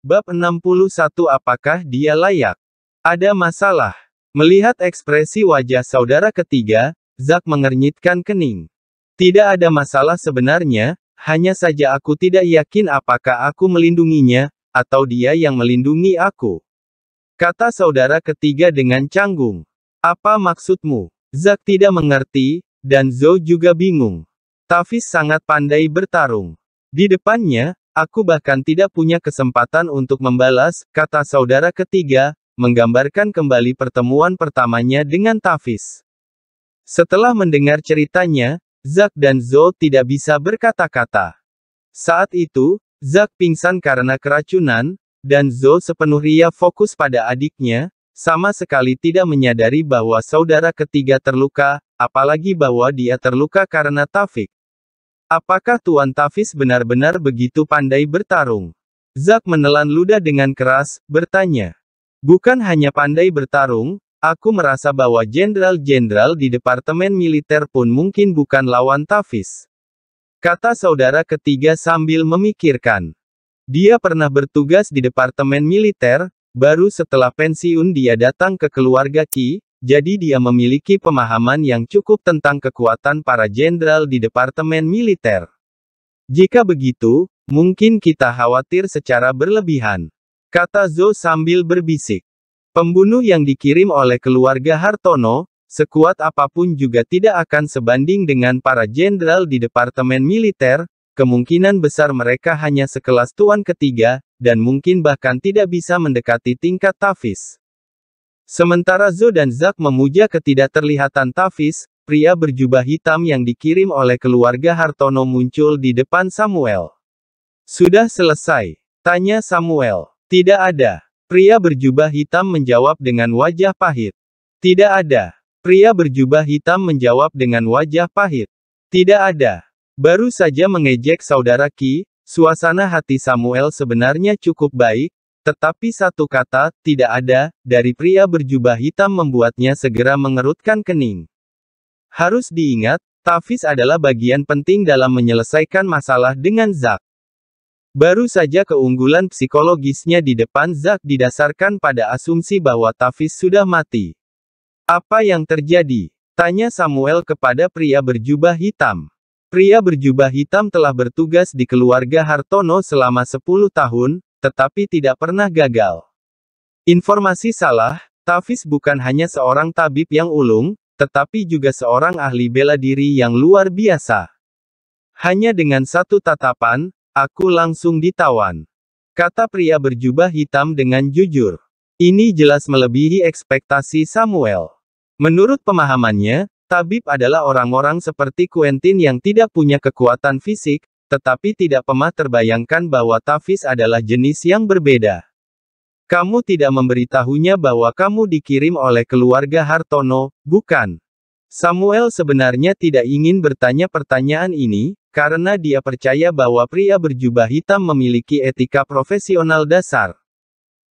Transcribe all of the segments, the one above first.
Bab 61 Apakah dia layak? Ada masalah. Melihat ekspresi wajah saudara ketiga, Zak mengernyitkan kening. Tidak ada masalah sebenarnya, hanya saja aku tidak yakin apakah aku melindunginya, atau dia yang melindungi aku. Kata saudara ketiga dengan canggung. Apa maksudmu? Zak tidak mengerti, dan Zou juga bingung. Tafis sangat pandai bertarung. Di depannya, Aku bahkan tidak punya kesempatan untuk membalas, kata saudara ketiga, menggambarkan kembali pertemuan pertamanya dengan Tafis. Setelah mendengar ceritanya, Zak dan Zo tidak bisa berkata-kata. Saat itu, Zak pingsan karena keracunan, dan Zo sepenuh ria fokus pada adiknya, sama sekali tidak menyadari bahwa saudara ketiga terluka, apalagi bahwa dia terluka karena Taufik. Apakah Tuan Tafis benar-benar begitu pandai bertarung? Zak menelan ludah dengan keras, bertanya. Bukan hanya pandai bertarung, aku merasa bahwa jenderal-jenderal di Departemen Militer pun mungkin bukan lawan Tafis. Kata saudara ketiga sambil memikirkan. Dia pernah bertugas di Departemen Militer, baru setelah pensiun dia datang ke keluarga Ki, jadi dia memiliki pemahaman yang cukup tentang kekuatan para jenderal di Departemen Militer. Jika begitu, mungkin kita khawatir secara berlebihan. Kata Zo sambil berbisik. Pembunuh yang dikirim oleh keluarga Hartono, sekuat apapun juga tidak akan sebanding dengan para jenderal di Departemen Militer, kemungkinan besar mereka hanya sekelas tuan ketiga, dan mungkin bahkan tidak bisa mendekati tingkat Tafis. Sementara Zo dan Zak memuja ketidakterlihatan Tafis, pria berjubah hitam yang dikirim oleh keluarga Hartono muncul di depan Samuel. Sudah selesai? Tanya Samuel. Tidak ada. Pria berjubah hitam menjawab dengan wajah pahit. Tidak ada. Pria berjubah hitam menjawab dengan wajah pahit. Tidak ada. Baru saja mengejek saudara Ki, suasana hati Samuel sebenarnya cukup baik, tetapi satu kata, tidak ada, dari pria berjubah hitam membuatnya segera mengerutkan kening. Harus diingat, Tafis adalah bagian penting dalam menyelesaikan masalah dengan Zak. Baru saja keunggulan psikologisnya di depan Zak didasarkan pada asumsi bahwa Tafis sudah mati. Apa yang terjadi? Tanya Samuel kepada pria berjubah hitam. Pria berjubah hitam telah bertugas di keluarga Hartono selama 10 tahun, tetapi tidak pernah gagal. Informasi salah, Tafis bukan hanya seorang tabib yang ulung, tetapi juga seorang ahli bela diri yang luar biasa. Hanya dengan satu tatapan, aku langsung ditawan. Kata pria berjubah hitam dengan jujur. Ini jelas melebihi ekspektasi Samuel. Menurut pemahamannya, tabib adalah orang-orang seperti Quentin yang tidak punya kekuatan fisik, tetapi tidak pernah terbayangkan bahwa tafis adalah jenis yang berbeda. Kamu tidak memberitahunya bahwa kamu dikirim oleh keluarga Hartono, bukan? Samuel sebenarnya tidak ingin bertanya pertanyaan ini, karena dia percaya bahwa pria berjubah hitam memiliki etika profesional dasar.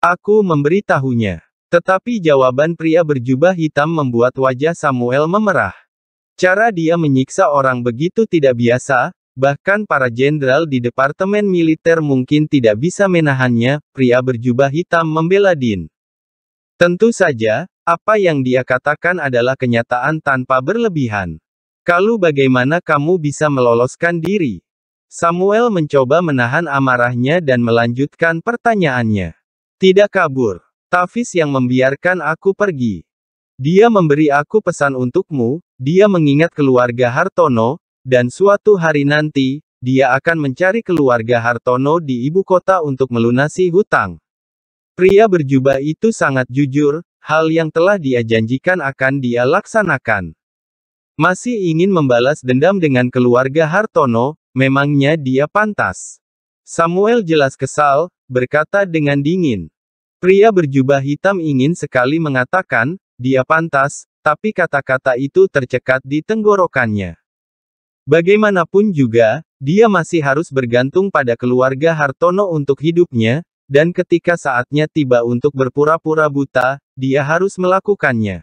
Aku memberitahunya. Tetapi jawaban pria berjubah hitam membuat wajah Samuel memerah. Cara dia menyiksa orang begitu tidak biasa, Bahkan para jenderal di Departemen Militer mungkin tidak bisa menahannya, pria berjubah hitam membela Din. Tentu saja, apa yang dia katakan adalah kenyataan tanpa berlebihan. Kalau bagaimana kamu bisa meloloskan diri? Samuel mencoba menahan amarahnya dan melanjutkan pertanyaannya. Tidak kabur. Tafis yang membiarkan aku pergi. Dia memberi aku pesan untukmu, dia mengingat keluarga Hartono, dan suatu hari nanti, dia akan mencari keluarga Hartono di ibu kota untuk melunasi hutang. Pria berjubah itu sangat jujur, hal yang telah dia janjikan akan dia laksanakan. Masih ingin membalas dendam dengan keluarga Hartono, memangnya dia pantas. Samuel jelas kesal, berkata dengan dingin. Pria berjubah hitam ingin sekali mengatakan, dia pantas, tapi kata-kata itu tercekat di tenggorokannya. Bagaimanapun juga, dia masih harus bergantung pada keluarga Hartono untuk hidupnya, dan ketika saatnya tiba untuk berpura-pura buta, dia harus melakukannya.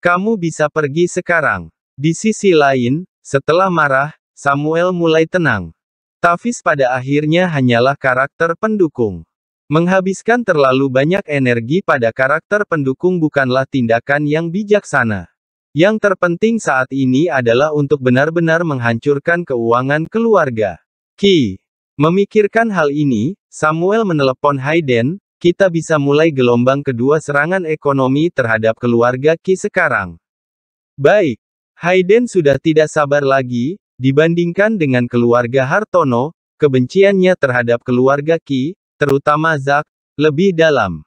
Kamu bisa pergi sekarang. Di sisi lain, setelah marah, Samuel mulai tenang. Tafis pada akhirnya hanyalah karakter pendukung. Menghabiskan terlalu banyak energi pada karakter pendukung bukanlah tindakan yang bijaksana. Yang terpenting saat ini adalah untuk benar-benar menghancurkan keuangan keluarga. Ki. Memikirkan hal ini, Samuel menelepon Hayden, kita bisa mulai gelombang kedua serangan ekonomi terhadap keluarga Ki sekarang. Baik. Hayden sudah tidak sabar lagi, dibandingkan dengan keluarga Hartono, kebenciannya terhadap keluarga Ki, terutama Zak, lebih dalam.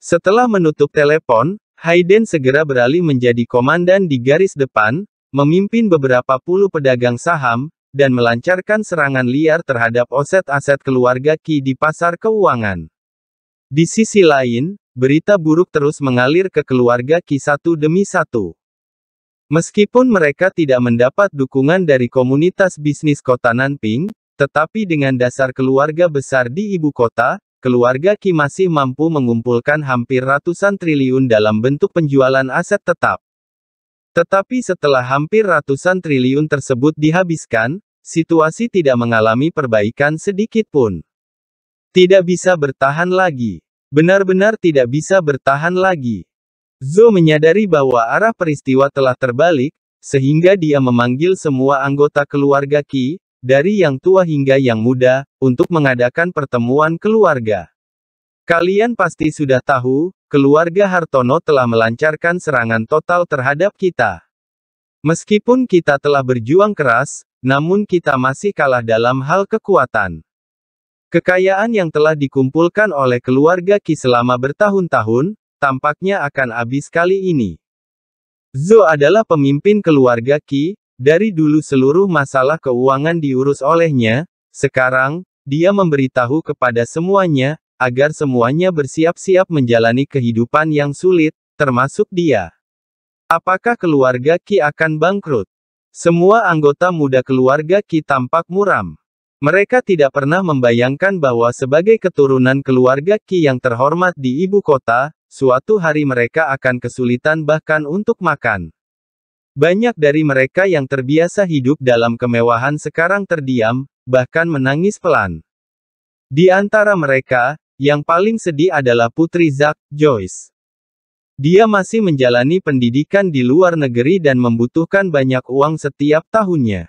Setelah menutup telepon, Hayden segera beralih menjadi komandan di garis depan, memimpin beberapa puluh pedagang saham, dan melancarkan serangan liar terhadap aset-aset keluarga Ki di pasar keuangan. Di sisi lain, berita buruk terus mengalir ke keluarga Ki satu demi satu. Meskipun mereka tidak mendapat dukungan dari komunitas bisnis kota Nanping, tetapi dengan dasar keluarga besar di ibu kota, keluarga Kim masih mampu mengumpulkan hampir ratusan triliun dalam bentuk penjualan aset tetap. Tetapi setelah hampir ratusan triliun tersebut dihabiskan, situasi tidak mengalami perbaikan sedikit pun. Tidak bisa bertahan lagi. Benar-benar tidak bisa bertahan lagi. Zhou menyadari bahwa arah peristiwa telah terbalik, sehingga dia memanggil semua anggota keluarga Ki, dari yang tua hingga yang muda, untuk mengadakan pertemuan keluarga. Kalian pasti sudah tahu, keluarga Hartono telah melancarkan serangan total terhadap kita. Meskipun kita telah berjuang keras, namun kita masih kalah dalam hal kekuatan. Kekayaan yang telah dikumpulkan oleh keluarga Ki selama bertahun-tahun, tampaknya akan habis kali ini. Zo adalah pemimpin keluarga Ki, dari dulu seluruh masalah keuangan diurus olehnya, sekarang, dia memberitahu kepada semuanya, agar semuanya bersiap-siap menjalani kehidupan yang sulit, termasuk dia. Apakah keluarga Ki akan bangkrut? Semua anggota muda keluarga Ki tampak muram. Mereka tidak pernah membayangkan bahwa sebagai keturunan keluarga Ki yang terhormat di ibu kota, suatu hari mereka akan kesulitan bahkan untuk makan. Banyak dari mereka yang terbiasa hidup dalam kemewahan sekarang terdiam, bahkan menangis pelan. Di antara mereka, yang paling sedih adalah putri Zack, Joyce. Dia masih menjalani pendidikan di luar negeri dan membutuhkan banyak uang setiap tahunnya.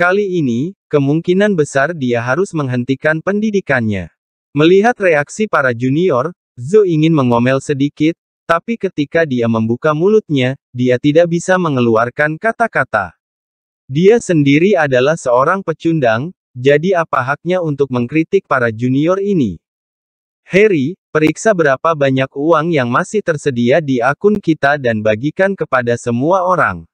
Kali ini, kemungkinan besar dia harus menghentikan pendidikannya. Melihat reaksi para junior, Zo ingin mengomel sedikit, tapi ketika dia membuka mulutnya, dia tidak bisa mengeluarkan kata-kata. Dia sendiri adalah seorang pecundang, jadi apa haknya untuk mengkritik para junior ini? Harry, periksa berapa banyak uang yang masih tersedia di akun kita dan bagikan kepada semua orang.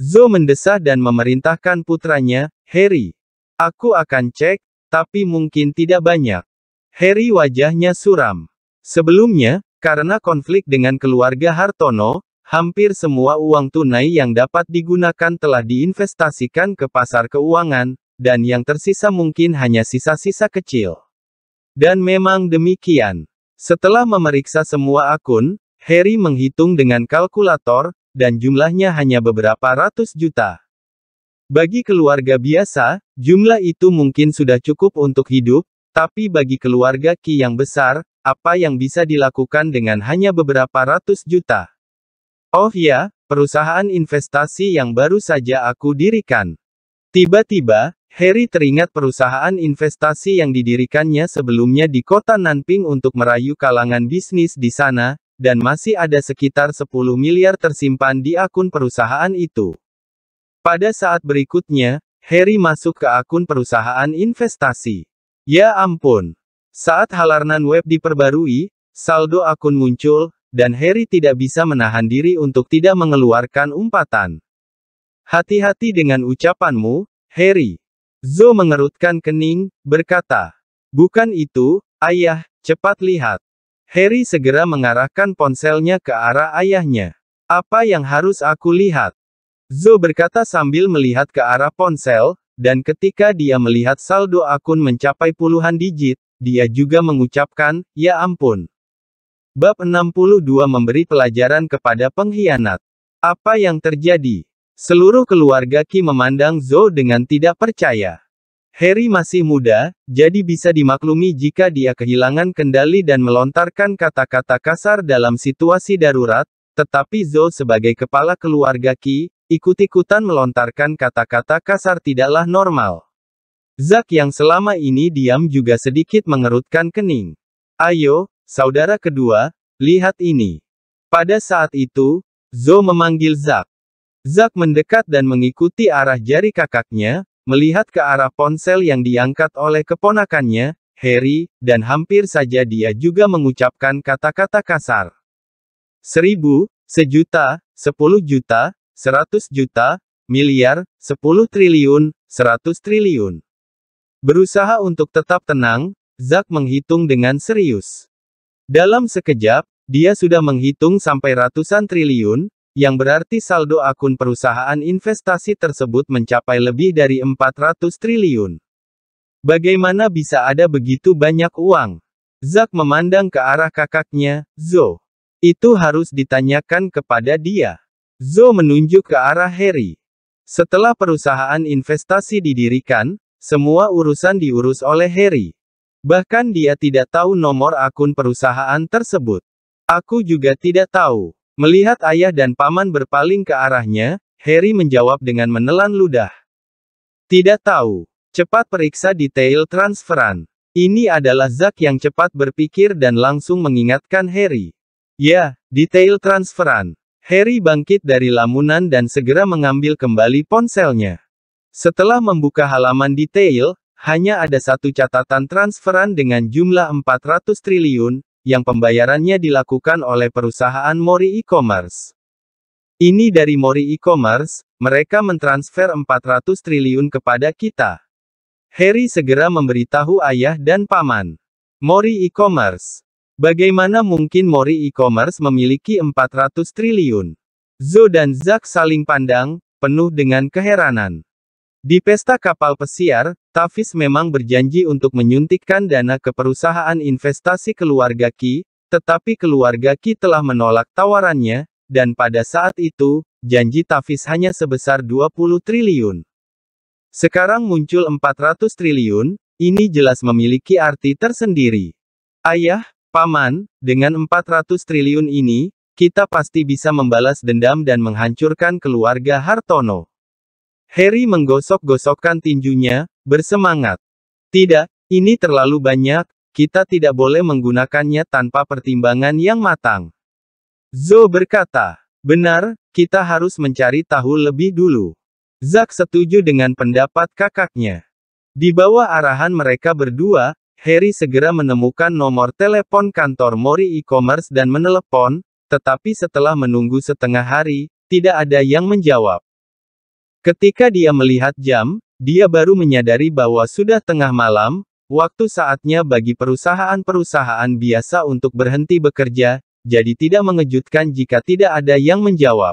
Zo mendesah dan memerintahkan putranya, Harry. Aku akan cek, tapi mungkin tidak banyak. Harry wajahnya suram. Sebelumnya, karena konflik dengan keluarga Hartono, hampir semua uang tunai yang dapat digunakan telah diinvestasikan ke pasar keuangan, dan yang tersisa mungkin hanya sisa-sisa kecil. Dan memang demikian. Setelah memeriksa semua akun, Harry menghitung dengan kalkulator, dan jumlahnya hanya beberapa ratus juta. Bagi keluarga biasa, jumlah itu mungkin sudah cukup untuk hidup, tapi bagi keluarga Ki yang besar, apa yang bisa dilakukan dengan hanya beberapa ratus juta? Oh ya, perusahaan investasi yang baru saja aku dirikan. Tiba-tiba, Harry teringat perusahaan investasi yang didirikannya sebelumnya di kota Nanping untuk merayu kalangan bisnis di sana, dan masih ada sekitar 10 miliar tersimpan di akun perusahaan itu. Pada saat berikutnya, Harry masuk ke akun perusahaan investasi. Ya ampun, saat halaman web diperbarui, saldo akun muncul, dan Harry tidak bisa menahan diri untuk tidak mengeluarkan umpatan. Hati-hati dengan ucapanmu, Harry. Zo mengerutkan kening, berkata. Bukan itu, ayah, cepat lihat. Harry segera mengarahkan ponselnya ke arah ayahnya. Apa yang harus aku lihat? Zo berkata sambil melihat ke arah ponsel, dan ketika dia melihat saldo akun mencapai puluhan digit, dia juga mengucapkan, Ya ampun. Bab 62 memberi pelajaran kepada pengkhianat. Apa yang terjadi? Seluruh keluarga Ki memandang Zhou dengan tidak percaya. Harry masih muda, jadi bisa dimaklumi jika dia kehilangan kendali dan melontarkan kata-kata kasar dalam situasi darurat, tetapi Zhou sebagai kepala keluarga Ki, ikut-ikutan melontarkan kata-kata kasar tidaklah normal. Zak yang selama ini diam juga sedikit mengerutkan kening. Ayo, saudara kedua, lihat ini. Pada saat itu, Zo memanggil Zak. Zak mendekat dan mengikuti arah jari kakaknya, melihat ke arah ponsel yang diangkat oleh keponakannya, Harry, dan hampir saja dia juga mengucapkan kata-kata kasar. Seribu, sejuta, sepuluh juta, seratus juta, miliar, sepuluh triliun, seratus triliun. Berusaha untuk tetap tenang, Zack menghitung dengan serius. Dalam sekejap, dia sudah menghitung sampai ratusan triliun, yang berarti saldo akun perusahaan investasi tersebut mencapai lebih dari 400 triliun. Bagaimana bisa ada begitu banyak uang? Zack memandang ke arah kakaknya, Zo. Itu harus ditanyakan kepada dia. Zo menunjuk ke arah Harry. Setelah perusahaan investasi didirikan, semua urusan diurus oleh Harry. Bahkan dia tidak tahu nomor akun perusahaan tersebut. Aku juga tidak tahu. Melihat ayah dan paman berpaling ke arahnya, Harry menjawab dengan menelan ludah. Tidak tahu. Cepat periksa detail transferan. Ini adalah Zack yang cepat berpikir dan langsung mengingatkan Harry. Ya, detail transferan. Harry bangkit dari lamunan dan segera mengambil kembali ponselnya. Setelah membuka halaman detail, hanya ada satu catatan transferan dengan jumlah 400 triliun, yang pembayarannya dilakukan oleh perusahaan Mori e-commerce. Ini dari Mori e-commerce, mereka mentransfer 400 triliun kepada kita. Harry segera memberitahu ayah dan paman. Mori e-commerce. Bagaimana mungkin Mori e-commerce memiliki 400 triliun? Zo dan Zack saling pandang, penuh dengan keheranan. Di pesta kapal pesiar, Tafis memang berjanji untuk menyuntikkan dana ke perusahaan investasi keluarga Ki, tetapi keluarga Ki telah menolak tawarannya, dan pada saat itu, janji Tafis hanya sebesar 20 triliun. Sekarang muncul 400 triliun, ini jelas memiliki arti tersendiri. Ayah, Paman, dengan 400 triliun ini, kita pasti bisa membalas dendam dan menghancurkan keluarga Hartono. Harry menggosok-gosokkan tinjunya, bersemangat. Tidak, ini terlalu banyak, kita tidak boleh menggunakannya tanpa pertimbangan yang matang. Zo berkata, benar, kita harus mencari tahu lebih dulu. Zack setuju dengan pendapat kakaknya. Di bawah arahan mereka berdua, Harry segera menemukan nomor telepon kantor Mori e-commerce dan menelepon, tetapi setelah menunggu setengah hari, tidak ada yang menjawab. Ketika dia melihat jam, dia baru menyadari bahwa sudah tengah malam, waktu saatnya bagi perusahaan-perusahaan biasa untuk berhenti bekerja, jadi tidak mengejutkan jika tidak ada yang menjawab.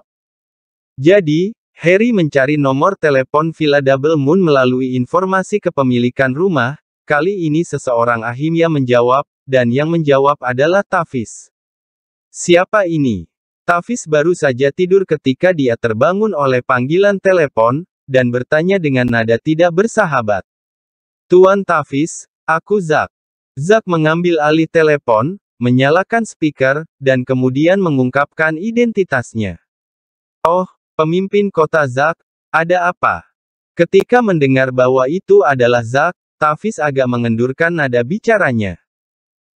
Jadi, Harry mencari nomor telepon Villa Double Moon melalui informasi kepemilikan rumah, kali ini seseorang Ahimya menjawab, dan yang menjawab adalah Tavis. Siapa ini? Tafis baru saja tidur ketika dia terbangun oleh panggilan telepon, dan bertanya dengan nada tidak bersahabat. Tuan Tafis, aku Zak. Zak mengambil alih telepon, menyalakan speaker, dan kemudian mengungkapkan identitasnya. Oh, pemimpin kota Zak, ada apa? Ketika mendengar bahwa itu adalah Zak, Tafis agak mengendurkan nada bicaranya.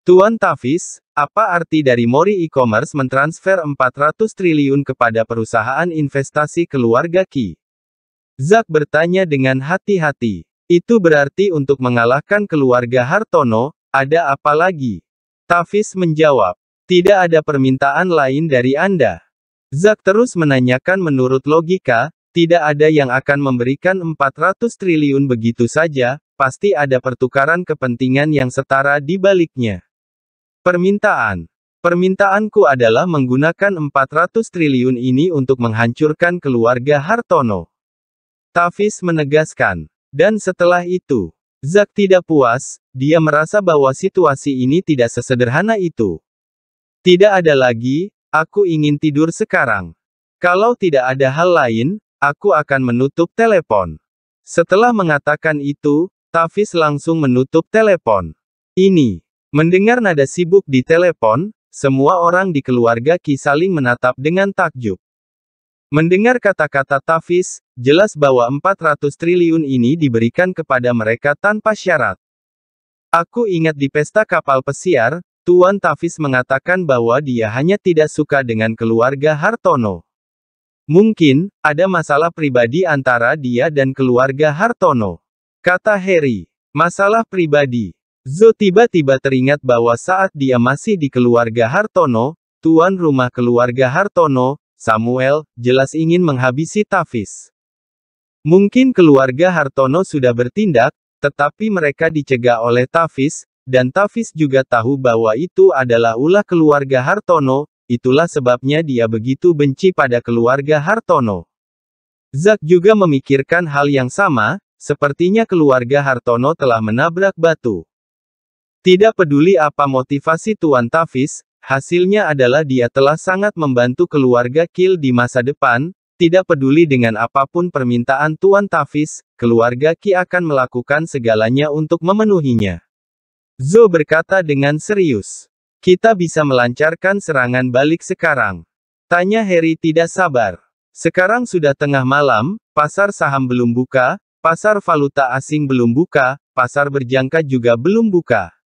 Tuan Tafis, apa arti dari Mori e-commerce mentransfer 400 triliun kepada perusahaan investasi keluarga Ki? Zak bertanya dengan hati-hati. Itu berarti untuk mengalahkan keluarga Hartono, ada apa lagi? Tafis menjawab, tidak ada permintaan lain dari Anda. Zak terus menanyakan menurut logika, tidak ada yang akan memberikan 400 triliun begitu saja, pasti ada pertukaran kepentingan yang setara di baliknya. Permintaan. Permintaanku adalah menggunakan 400 triliun ini untuk menghancurkan keluarga Hartono. Tafis menegaskan. Dan setelah itu, Zak tidak puas, dia merasa bahwa situasi ini tidak sesederhana itu. Tidak ada lagi, aku ingin tidur sekarang. Kalau tidak ada hal lain, aku akan menutup telepon. Setelah mengatakan itu, Tafis langsung menutup telepon. Ini Mendengar nada sibuk di telepon, semua orang di keluarga Ki saling menatap dengan takjub. Mendengar kata-kata Tafis, jelas bahwa 400 triliun ini diberikan kepada mereka tanpa syarat. Aku ingat di pesta kapal pesiar, Tuan Tafis mengatakan bahwa dia hanya tidak suka dengan keluarga Hartono. Mungkin, ada masalah pribadi antara dia dan keluarga Hartono. Kata Harry. Masalah pribadi. Zo tiba-tiba teringat bahwa saat dia masih di keluarga Hartono, tuan rumah keluarga Hartono, Samuel, jelas ingin menghabisi Tafis. Mungkin keluarga Hartono sudah bertindak, tetapi mereka dicegah oleh Tafis, dan Tafis juga tahu bahwa itu adalah ulah keluarga Hartono, itulah sebabnya dia begitu benci pada keluarga Hartono. Zak juga memikirkan hal yang sama, sepertinya keluarga Hartono telah menabrak batu. Tidak peduli apa motivasi Tuan Tafis, hasilnya adalah dia telah sangat membantu keluarga Kil di masa depan, tidak peduli dengan apapun permintaan Tuan Tafis, keluarga Ki akan melakukan segalanya untuk memenuhinya. Zo berkata dengan serius. Kita bisa melancarkan serangan balik sekarang. Tanya Harry tidak sabar. Sekarang sudah tengah malam, pasar saham belum buka, pasar valuta asing belum buka, pasar berjangka juga belum buka.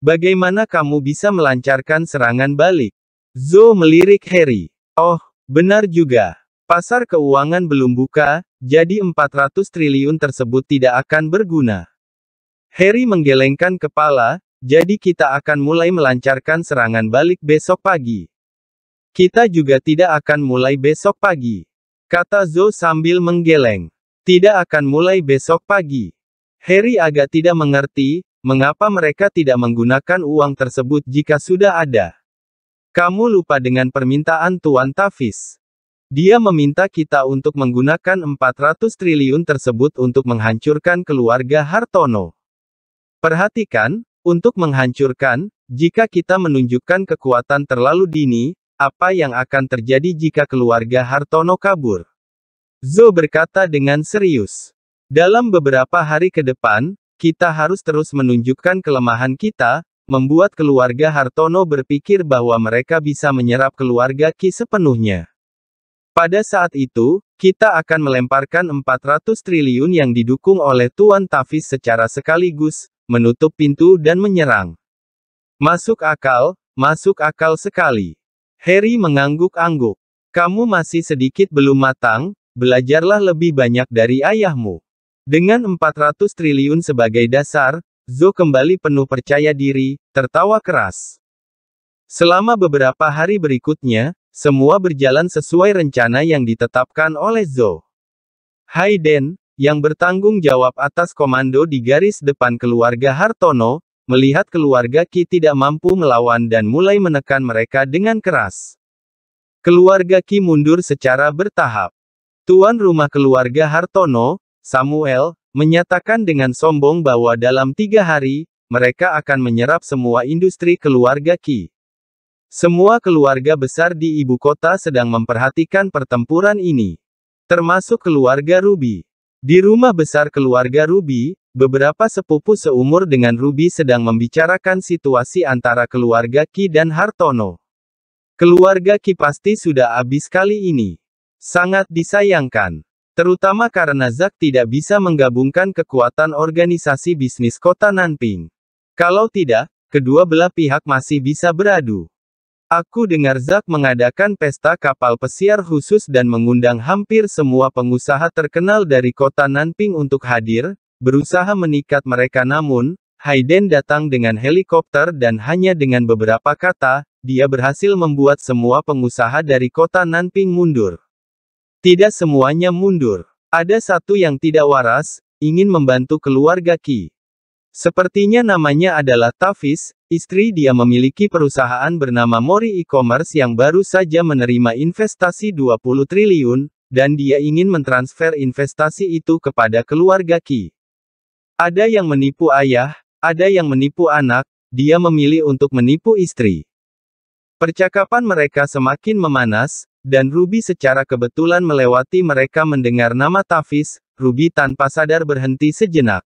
Bagaimana kamu bisa melancarkan serangan balik? Zo melirik Harry. Oh, benar juga. Pasar keuangan belum buka, jadi 400 triliun tersebut tidak akan berguna. Harry menggelengkan kepala, jadi kita akan mulai melancarkan serangan balik besok pagi. Kita juga tidak akan mulai besok pagi. Kata Zo sambil menggeleng. Tidak akan mulai besok pagi. Harry agak tidak mengerti, Mengapa mereka tidak menggunakan uang tersebut jika sudah ada? Kamu lupa dengan permintaan Tuan Tafis. Dia meminta kita untuk menggunakan 400 triliun tersebut untuk menghancurkan keluarga Hartono. Perhatikan, untuk menghancurkan, jika kita menunjukkan kekuatan terlalu dini, apa yang akan terjadi jika keluarga Hartono kabur? Zo berkata dengan serius. Dalam beberapa hari ke depan, kita harus terus menunjukkan kelemahan kita, membuat keluarga Hartono berpikir bahwa mereka bisa menyerap keluarga Ki sepenuhnya. Pada saat itu, kita akan melemparkan 400 triliun yang didukung oleh Tuan Tafis secara sekaligus, menutup pintu dan menyerang. Masuk akal, masuk akal sekali. Harry mengangguk-angguk. Kamu masih sedikit belum matang, belajarlah lebih banyak dari ayahmu. Dengan 400 triliun sebagai dasar, Zhou kembali penuh percaya diri, tertawa keras. Selama beberapa hari berikutnya, semua berjalan sesuai rencana yang ditetapkan oleh Zhou. Hayden, yang bertanggung jawab atas komando di garis depan keluarga Hartono, melihat keluarga Ki tidak mampu melawan dan mulai menekan mereka dengan keras. Keluarga Ki mundur secara bertahap. Tuan rumah keluarga Hartono, Samuel, menyatakan dengan sombong bahwa dalam tiga hari, mereka akan menyerap semua industri keluarga Ki. Semua keluarga besar di ibu kota sedang memperhatikan pertempuran ini. Termasuk keluarga Ruby. Di rumah besar keluarga Ruby, beberapa sepupu seumur dengan Ruby sedang membicarakan situasi antara keluarga Ki dan Hartono. Keluarga Ki pasti sudah habis kali ini. Sangat disayangkan. Terutama karena Zak tidak bisa menggabungkan kekuatan organisasi bisnis kota Nanping. Kalau tidak, kedua belah pihak masih bisa beradu. Aku dengar Zak mengadakan pesta kapal pesiar khusus dan mengundang hampir semua pengusaha terkenal dari kota Nanping untuk hadir, berusaha menikat mereka namun, Hayden datang dengan helikopter dan hanya dengan beberapa kata, dia berhasil membuat semua pengusaha dari kota Nanping mundur. Tidak semuanya mundur. Ada satu yang tidak waras, ingin membantu keluarga Ki. Sepertinya namanya adalah Tafis, istri dia memiliki perusahaan bernama Mori E-Commerce yang baru saja menerima investasi 20 triliun, dan dia ingin mentransfer investasi itu kepada keluarga Ki. Ada yang menipu ayah, ada yang menipu anak, dia memilih untuk menipu istri. Percakapan mereka semakin memanas, dan Ruby secara kebetulan melewati mereka mendengar nama Tafis, Ruby tanpa sadar berhenti sejenak.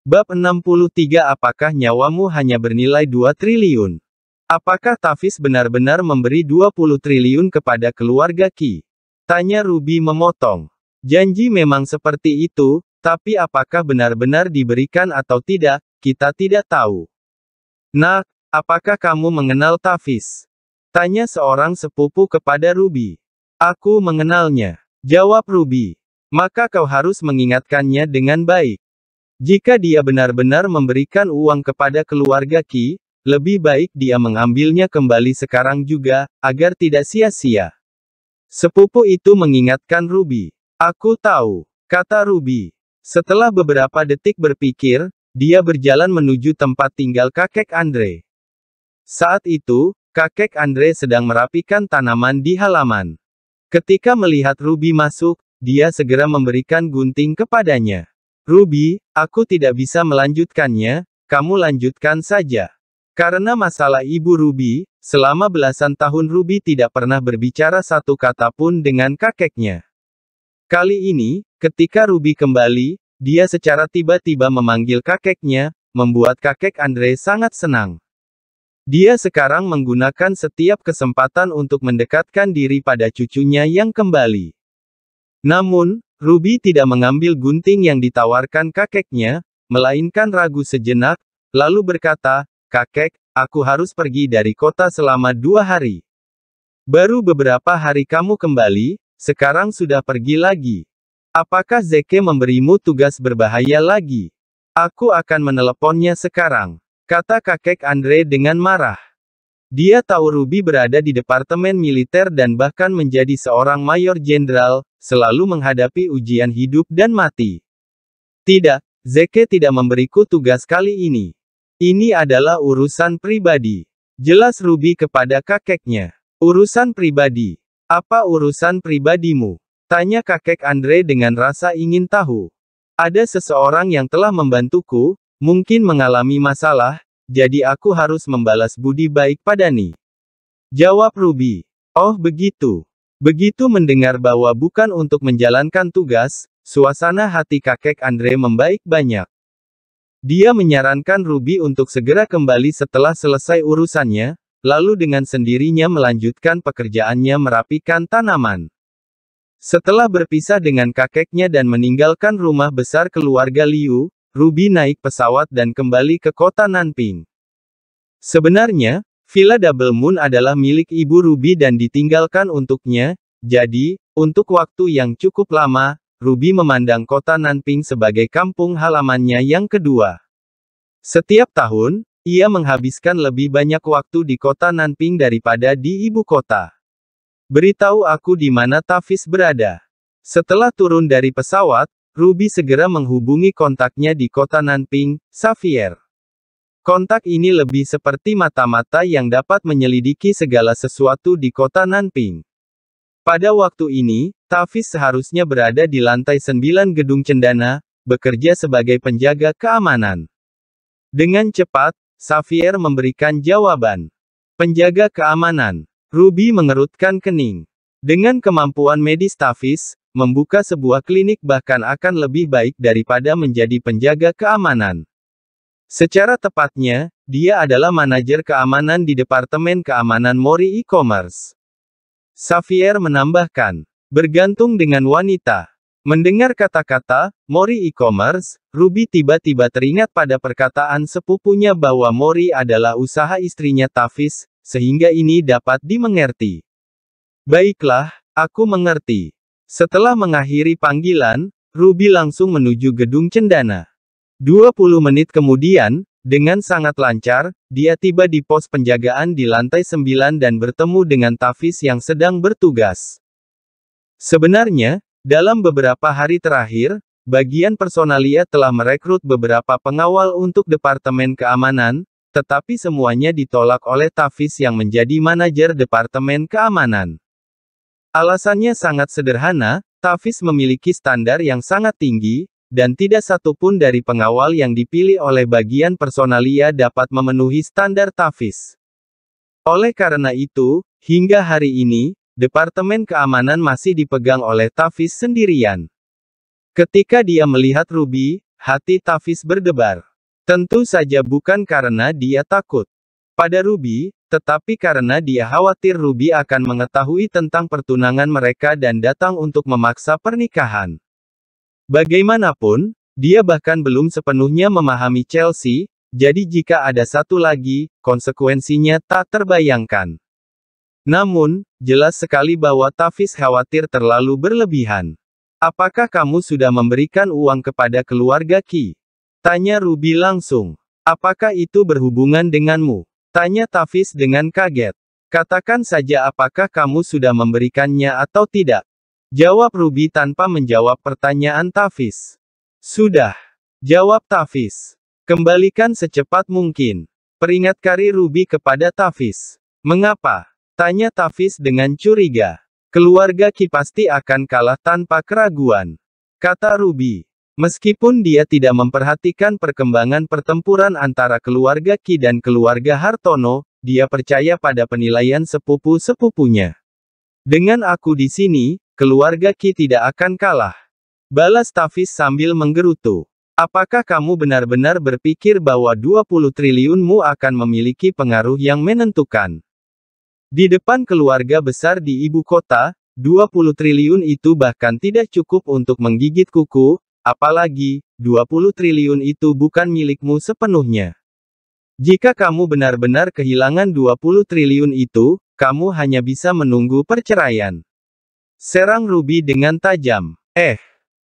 Bab 63 Apakah nyawamu hanya bernilai 2 triliun? Apakah Tafis benar-benar memberi 20 triliun kepada keluarga Ki? Tanya Ruby memotong. Janji memang seperti itu, tapi apakah benar-benar diberikan atau tidak, kita tidak tahu. Nah, apakah kamu mengenal Tafis? Tanya seorang sepupu kepada Ruby. Aku mengenalnya. Jawab Ruby. Maka kau harus mengingatkannya dengan baik. Jika dia benar-benar memberikan uang kepada keluarga Ki, lebih baik dia mengambilnya kembali sekarang juga, agar tidak sia-sia. Sepupu itu mengingatkan Ruby. Aku tahu, kata Ruby. Setelah beberapa detik berpikir, dia berjalan menuju tempat tinggal kakek Andre. Saat itu, Kakek Andre sedang merapikan tanaman di halaman. Ketika melihat Ruby masuk, dia segera memberikan gunting kepadanya. Ruby, aku tidak bisa melanjutkannya, kamu lanjutkan saja. Karena masalah ibu Ruby, selama belasan tahun Ruby tidak pernah berbicara satu kata pun dengan kakeknya. Kali ini, ketika Ruby kembali, dia secara tiba-tiba memanggil kakeknya, membuat kakek Andre sangat senang. Dia sekarang menggunakan setiap kesempatan untuk mendekatkan diri pada cucunya yang kembali. Namun, Ruby tidak mengambil gunting yang ditawarkan kakeknya, melainkan ragu sejenak, lalu berkata, Kakek, aku harus pergi dari kota selama dua hari. Baru beberapa hari kamu kembali, sekarang sudah pergi lagi. Apakah Zeke memberimu tugas berbahaya lagi? Aku akan meneleponnya sekarang. Kata kakek Andre dengan marah. Dia tahu Ruby berada di departemen militer dan bahkan menjadi seorang mayor jenderal, selalu menghadapi ujian hidup dan mati. Tidak, Zeke tidak memberiku tugas kali ini. Ini adalah urusan pribadi. Jelas Ruby kepada kakeknya. Urusan pribadi. Apa urusan pribadimu? Tanya kakek Andre dengan rasa ingin tahu. Ada seseorang yang telah membantuku, Mungkin mengalami masalah, jadi aku harus membalas budi baik pada Ni. Jawab Ruby. Oh begitu. Begitu mendengar bahwa bukan untuk menjalankan tugas, suasana hati kakek Andre membaik banyak. Dia menyarankan Ruby untuk segera kembali setelah selesai urusannya, lalu dengan sendirinya melanjutkan pekerjaannya merapikan tanaman. Setelah berpisah dengan kakeknya dan meninggalkan rumah besar keluarga Liu, Ruby naik pesawat dan kembali ke kota Nanping. Sebenarnya, Villa Double Moon adalah milik ibu Ruby dan ditinggalkan untuknya, jadi, untuk waktu yang cukup lama, Ruby memandang kota Nanping sebagai kampung halamannya yang kedua. Setiap tahun, ia menghabiskan lebih banyak waktu di kota Nanping daripada di ibu kota. Beritahu aku di mana Tafis berada. Setelah turun dari pesawat, Ruby segera menghubungi kontaknya di kota Nanping, Xavier. Kontak ini lebih seperti mata-mata yang dapat menyelidiki segala sesuatu di kota Nanping. Pada waktu ini, Tafis seharusnya berada di lantai 9 gedung cendana, bekerja sebagai penjaga keamanan. Dengan cepat, Xavier memberikan jawaban. Penjaga keamanan, Ruby mengerutkan kening. Dengan kemampuan medis Tafis, Membuka sebuah klinik bahkan akan lebih baik daripada menjadi penjaga keamanan. Secara tepatnya, dia adalah manajer keamanan di Departemen Keamanan Mori E-Commerce. Xavier menambahkan, bergantung dengan wanita. Mendengar kata-kata, Mori E-Commerce, Ruby tiba-tiba teringat pada perkataan sepupunya bahwa Mori adalah usaha istrinya Tafis, sehingga ini dapat dimengerti. Baiklah, aku mengerti. Setelah mengakhiri panggilan, Ruby langsung menuju gedung cendana. 20 menit kemudian, dengan sangat lancar, dia tiba di pos penjagaan di lantai 9 dan bertemu dengan Tafis yang sedang bertugas. Sebenarnya, dalam beberapa hari terakhir, bagian personalia telah merekrut beberapa pengawal untuk Departemen Keamanan, tetapi semuanya ditolak oleh Tafis yang menjadi manajer Departemen Keamanan. Alasannya sangat sederhana, Tafis memiliki standar yang sangat tinggi, dan tidak satupun dari pengawal yang dipilih oleh bagian personalia dapat memenuhi standar Tafis. Oleh karena itu, hingga hari ini, Departemen Keamanan masih dipegang oleh Tafis sendirian. Ketika dia melihat Ruby, hati Tafis berdebar. Tentu saja bukan karena dia takut. Pada Ruby, tetapi karena dia khawatir Ruby akan mengetahui tentang pertunangan mereka dan datang untuk memaksa pernikahan. Bagaimanapun, dia bahkan belum sepenuhnya memahami Chelsea, jadi jika ada satu lagi, konsekuensinya tak terbayangkan. Namun, jelas sekali bahwa Tafis khawatir terlalu berlebihan. Apakah kamu sudah memberikan uang kepada keluarga Ki? Tanya Ruby langsung. Apakah itu berhubungan denganmu? Tanya Tafis dengan kaget. Katakan saja apakah kamu sudah memberikannya atau tidak. Jawab Ruby tanpa menjawab pertanyaan Tafis. Sudah. Jawab Tafis. Kembalikan secepat mungkin. Peringat kari Ruby kepada Tafis. Mengapa? Tanya Tafis dengan curiga. Keluarga Ki pasti akan kalah tanpa keraguan. Kata Ruby. Meskipun dia tidak memperhatikan perkembangan pertempuran antara keluarga Ki dan keluarga Hartono, dia percaya pada penilaian sepupu-sepupunya. Dengan aku di sini, keluarga Ki tidak akan kalah. Balas Tafis sambil menggerutu. Apakah kamu benar-benar berpikir bahwa 20 triliunmu akan memiliki pengaruh yang menentukan? Di depan keluarga besar di ibu kota, 20 triliun itu bahkan tidak cukup untuk menggigit kuku, Apalagi, 20 triliun itu bukan milikmu sepenuhnya. Jika kamu benar-benar kehilangan 20 triliun itu, kamu hanya bisa menunggu perceraian. Serang Ruby dengan tajam. Eh,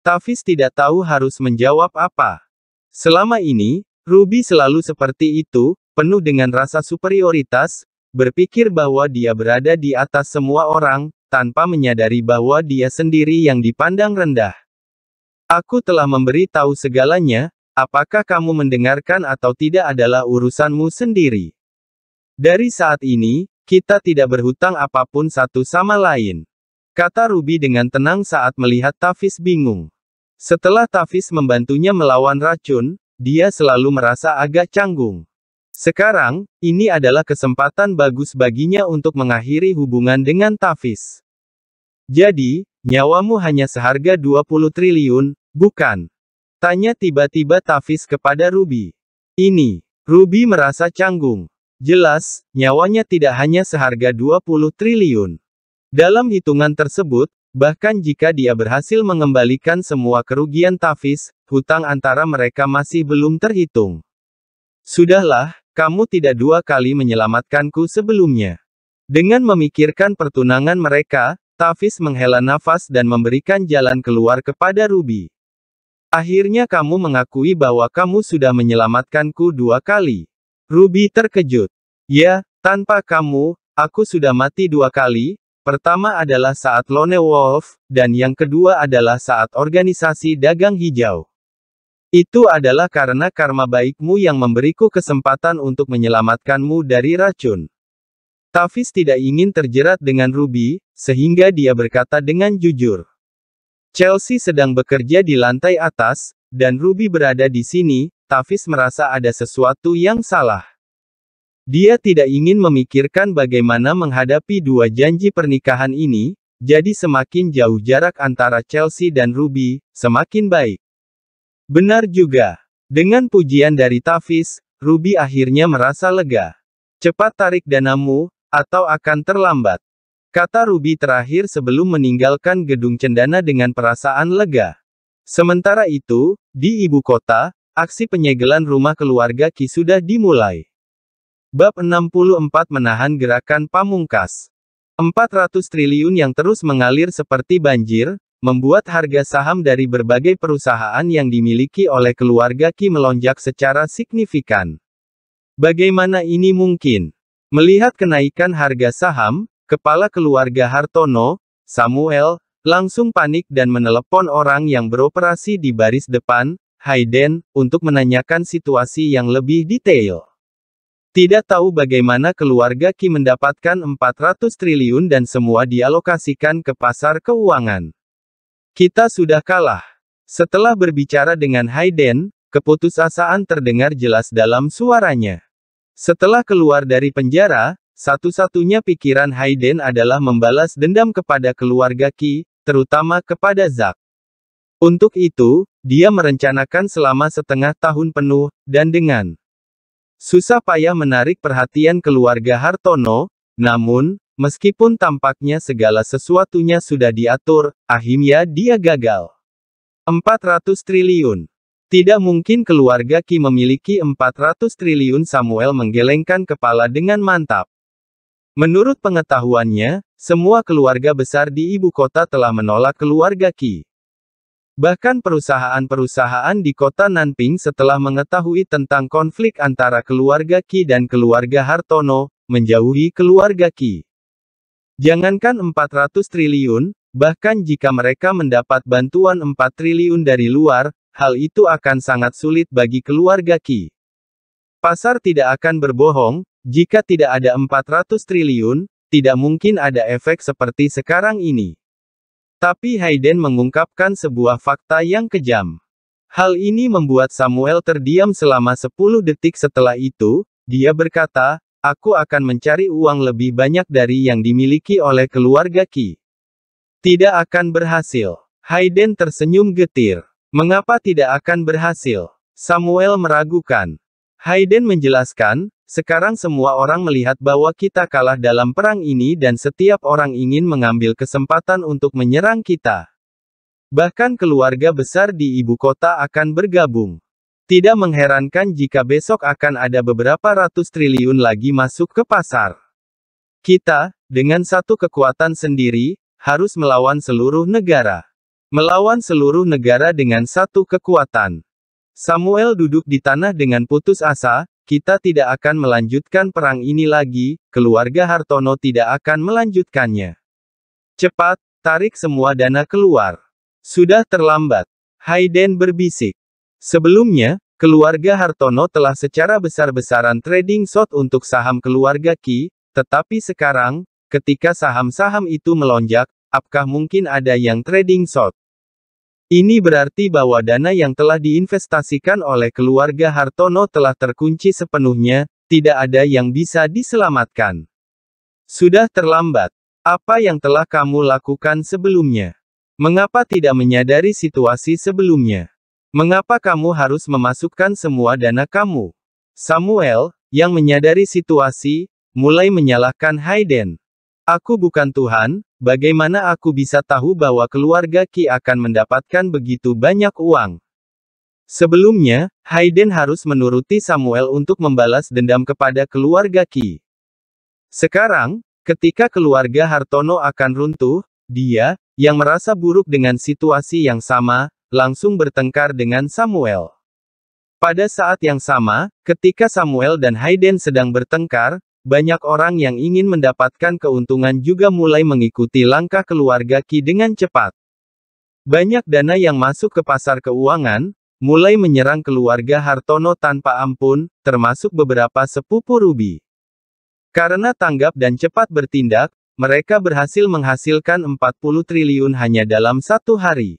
Tafis tidak tahu harus menjawab apa. Selama ini, Ruby selalu seperti itu, penuh dengan rasa superioritas, berpikir bahwa dia berada di atas semua orang, tanpa menyadari bahwa dia sendiri yang dipandang rendah. Aku telah memberi tahu segalanya, apakah kamu mendengarkan atau tidak adalah urusanmu sendiri. Dari saat ini, kita tidak berhutang apapun satu sama lain. Kata Ruby dengan tenang saat melihat Tafis bingung. Setelah Tafis membantunya melawan racun, dia selalu merasa agak canggung. Sekarang, ini adalah kesempatan bagus baginya untuk mengakhiri hubungan dengan Tafis. Jadi, Nyawamu hanya seharga 20 triliun, bukan? Tanya tiba-tiba Tafis kepada Ruby. Ini, Ruby merasa canggung. Jelas, nyawanya tidak hanya seharga 20 triliun. Dalam hitungan tersebut, bahkan jika dia berhasil mengembalikan semua kerugian Tafis, hutang antara mereka masih belum terhitung. Sudahlah, kamu tidak dua kali menyelamatkanku sebelumnya. Dengan memikirkan pertunangan mereka, Tafis menghela nafas dan memberikan jalan keluar kepada Ruby. Akhirnya kamu mengakui bahwa kamu sudah menyelamatkanku dua kali. Ruby terkejut. Ya, tanpa kamu, aku sudah mati dua kali. Pertama adalah saat Lone Wolf, dan yang kedua adalah saat organisasi dagang hijau. Itu adalah karena karma baikmu yang memberiku kesempatan untuk menyelamatkanmu dari racun. Tafis tidak ingin terjerat dengan Ruby, sehingga dia berkata dengan jujur. Chelsea sedang bekerja di lantai atas, dan Ruby berada di sini, Tafis merasa ada sesuatu yang salah. Dia tidak ingin memikirkan bagaimana menghadapi dua janji pernikahan ini, jadi semakin jauh jarak antara Chelsea dan Ruby, semakin baik. Benar juga. Dengan pujian dari Tafis, Ruby akhirnya merasa lega. Cepat tarik danamu, atau akan terlambat. Kata Ruby terakhir sebelum meninggalkan gedung cendana dengan perasaan lega. Sementara itu, di ibu kota, aksi penyegelan rumah keluarga Ki sudah dimulai. Bab 64 menahan gerakan pamungkas. 400 triliun yang terus mengalir seperti banjir, membuat harga saham dari berbagai perusahaan yang dimiliki oleh keluarga Ki melonjak secara signifikan. Bagaimana ini mungkin? Melihat kenaikan harga saham, kepala keluarga Hartono, Samuel, langsung panik dan menelepon orang yang beroperasi di baris depan, Hayden, untuk menanyakan situasi yang lebih detail. Tidak tahu bagaimana keluarga Ki mendapatkan 400 triliun dan semua dialokasikan ke pasar keuangan. Kita sudah kalah. Setelah berbicara dengan Hayden, keputusasaan terdengar jelas dalam suaranya. Setelah keluar dari penjara, satu-satunya pikiran Hayden adalah membalas dendam kepada keluarga Ki, terutama kepada Zak. Untuk itu, dia merencanakan selama setengah tahun penuh, dan dengan susah payah menarik perhatian keluarga Hartono, namun, meskipun tampaknya segala sesuatunya sudah diatur, akhirnya dia gagal. 400 triliun tidak mungkin keluarga Ki memiliki 400 triliun Samuel menggelengkan kepala dengan mantap. Menurut pengetahuannya, semua keluarga besar di ibu kota telah menolak keluarga Ki. Bahkan perusahaan-perusahaan di kota Nanping setelah mengetahui tentang konflik antara keluarga Ki dan keluarga Hartono, menjauhi keluarga Ki. Jangankan 400 triliun, bahkan jika mereka mendapat bantuan 4 triliun dari luar, hal itu akan sangat sulit bagi keluarga Ki. Pasar tidak akan berbohong, jika tidak ada 400 triliun, tidak mungkin ada efek seperti sekarang ini. Tapi Hayden mengungkapkan sebuah fakta yang kejam. Hal ini membuat Samuel terdiam selama 10 detik setelah itu, dia berkata, aku akan mencari uang lebih banyak dari yang dimiliki oleh keluarga Ki. Tidak akan berhasil. Hayden tersenyum getir. Mengapa tidak akan berhasil? Samuel meragukan. Hayden menjelaskan, sekarang semua orang melihat bahwa kita kalah dalam perang ini dan setiap orang ingin mengambil kesempatan untuk menyerang kita. Bahkan keluarga besar di ibu kota akan bergabung. Tidak mengherankan jika besok akan ada beberapa ratus triliun lagi masuk ke pasar. Kita, dengan satu kekuatan sendiri, harus melawan seluruh negara melawan seluruh negara dengan satu kekuatan. Samuel duduk di tanah dengan putus asa, kita tidak akan melanjutkan perang ini lagi, keluarga Hartono tidak akan melanjutkannya. Cepat, tarik semua dana keluar. Sudah terlambat. Hayden berbisik. Sebelumnya, keluarga Hartono telah secara besar-besaran trading short untuk saham keluarga Ki, tetapi sekarang, ketika saham-saham itu melonjak, Apakah mungkin ada yang trading short? Ini berarti bahwa dana yang telah diinvestasikan oleh keluarga Hartono telah terkunci sepenuhnya, tidak ada yang bisa diselamatkan. Sudah terlambat. Apa yang telah kamu lakukan sebelumnya? Mengapa tidak menyadari situasi sebelumnya? Mengapa kamu harus memasukkan semua dana kamu? Samuel, yang menyadari situasi, mulai menyalahkan Hayden. Aku bukan Tuhan, bagaimana aku bisa tahu bahwa keluarga Ki akan mendapatkan begitu banyak uang? Sebelumnya, Hayden harus menuruti Samuel untuk membalas dendam kepada keluarga Ki. Sekarang, ketika keluarga Hartono akan runtuh, dia, yang merasa buruk dengan situasi yang sama, langsung bertengkar dengan Samuel. Pada saat yang sama, ketika Samuel dan Hayden sedang bertengkar, banyak orang yang ingin mendapatkan keuntungan juga mulai mengikuti langkah keluarga Ki dengan cepat. Banyak dana yang masuk ke pasar keuangan, mulai menyerang keluarga Hartono tanpa ampun, termasuk beberapa sepupu Ruby. Karena tanggap dan cepat bertindak, mereka berhasil menghasilkan 40 triliun hanya dalam satu hari.